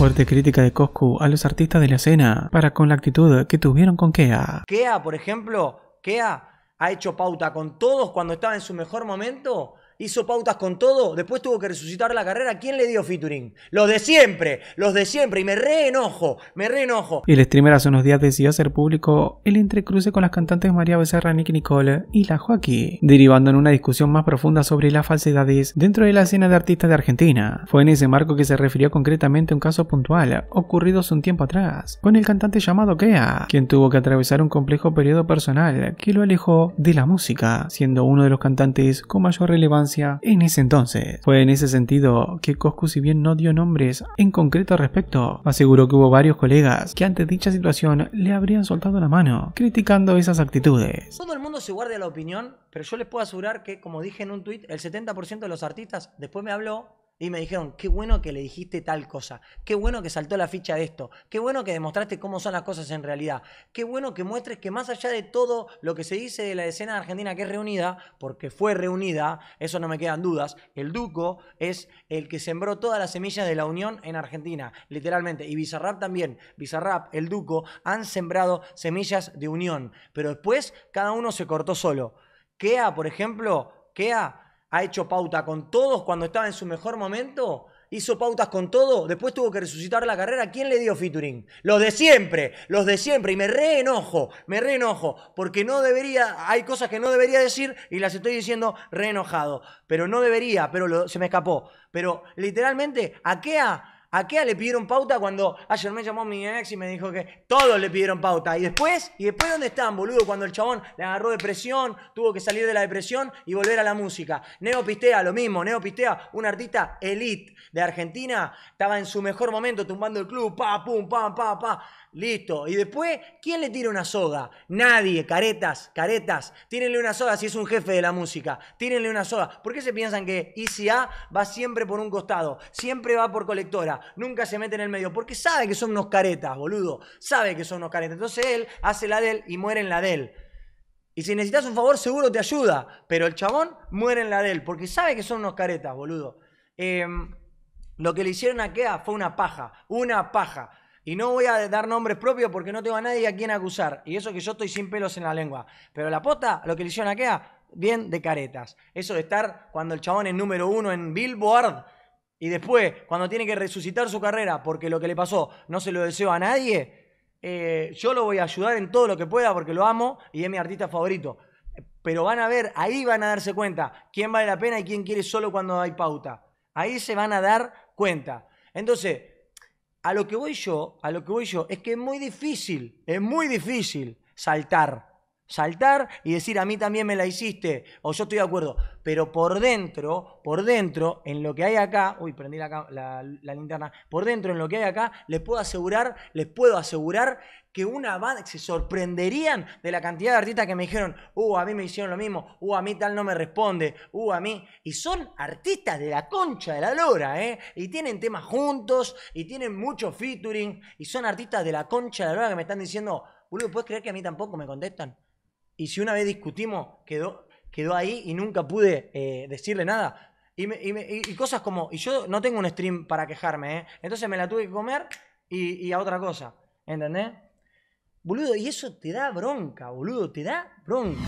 Fuerte crítica de Coscu a los artistas de la escena para con la actitud que tuvieron con Kea. Kea, por ejemplo, Kea ha hecho pauta con todos cuando estaba en su mejor momento hizo pautas con todo, después tuvo que resucitar la carrera. ¿Quién le dio featuring? Los de siempre, los de siempre, y me reenojo, me enojo! El streamer hace unos días decidió hacer público el entrecruce con las cantantes María Becerra, Nick Nicole y la Joaquín, derivando en una discusión más profunda sobre las falsedades dentro de la escena de artistas de Argentina. Fue en ese marco que se refirió concretamente a un caso puntual, ocurrido hace un tiempo atrás, con el cantante llamado Kea, quien tuvo que atravesar un complejo periodo personal que lo alejó de la música, siendo uno de los cantantes con mayor relevancia en ese entonces. Fue en ese sentido que Coscu, si bien no dio nombres en concreto al respecto, aseguró que hubo varios colegas que ante dicha situación le habrían soltado la mano, criticando esas actitudes. Todo el mundo se guarda la opinión, pero yo les puedo asegurar que, como dije en un tweet el 70% de los artistas después me habló y me dijeron, qué bueno que le dijiste tal cosa, qué bueno que saltó la ficha de esto, qué bueno que demostraste cómo son las cosas en realidad, qué bueno que muestres que más allá de todo lo que se dice de la escena argentina que es reunida, porque fue reunida, eso no me quedan dudas, el Duco es el que sembró todas las semillas de la unión en Argentina, literalmente, y Bizarrap también, Bizarrap, el Duco, han sembrado semillas de unión, pero después cada uno se cortó solo. Kea, por ejemplo, Kea ha hecho pauta con todos cuando estaba en su mejor momento, hizo pautas con todo, después tuvo que resucitar la carrera. ¿Quién le dio featuring? Los de siempre, los de siempre. Y me reenojo, me reenojo, porque no debería, hay cosas que no debería decir y las estoy diciendo reenojado. Pero no debería, pero se me escapó. Pero literalmente, a ha...? ¿A qué le pidieron pauta cuando ayer ah, me llamó mi ex y me dijo que todos le pidieron pauta? ¿Y después? ¿Y después dónde están, boludo? Cuando el chabón le agarró depresión, tuvo que salir de la depresión y volver a la música. Neo Pistea, lo mismo. Neo Pistea, un artista elite de Argentina, estaba en su mejor momento tumbando el club, pa, pum, pam, pa, pa. Listo. Y después, ¿quién le tira una soga? Nadie. Caretas, caretas. Tírenle una soga si es un jefe de la música. Tírenle una soga. ¿Por qué se piensan que ICA va siempre por un costado? Siempre va por colectora nunca se mete en el medio, porque sabe que son unos caretas, boludo, sabe que son unos caretas. Entonces él hace la de él y muere en la de él. Y si necesitas un favor, seguro te ayuda, pero el chabón muere en la de él, porque sabe que son unos caretas, boludo. Em, lo que le hicieron a Kea fue una paja, una paja. Y no voy a dar nombres propios porque no tengo a nadie a quien acusar. Y eso que yo estoy sin pelos en la lengua. Pero la pota, lo que le hicieron a Kea, bien de caretas. Eso de estar cuando el chabón es número uno en Billboard y después, cuando tiene que resucitar su carrera porque lo que le pasó no se lo deseo a nadie, eh, yo lo voy a ayudar en todo lo que pueda porque lo amo y es mi artista favorito. Pero van a ver, ahí van a darse cuenta quién vale la pena y quién quiere solo cuando hay pauta. Ahí se van a dar cuenta. Entonces, a lo que voy yo, a lo que voy yo, es que es muy difícil, es muy difícil saltar. Saltar y decir a mí también me la hiciste, o yo estoy de acuerdo pero por dentro, por dentro, en lo que hay acá, uy, prendí la, linterna, por dentro, en lo que hay acá, les puedo asegurar, les puedo asegurar que una banda se sorprenderían de la cantidad de artistas que me dijeron, uh, a mí me hicieron lo mismo, uh, a mí tal no me responde, uh, a mí. Y son artistas de la concha de la lora, ¿eh? Y tienen temas juntos, y tienen mucho featuring, y son artistas de la concha de la lora que me están diciendo, boludo, ¿puedes creer que a mí tampoco me contestan? Y si una vez discutimos, quedó, quedó ahí y nunca pude eh, decirle nada. Y, cosas como, y yo no tengo un stream para quejarme, ¿eh? entonces me la tuve que comer y, y a otra cosa, ¿entendés? Boludo, y eso te da bronca, boludo, te da bronca.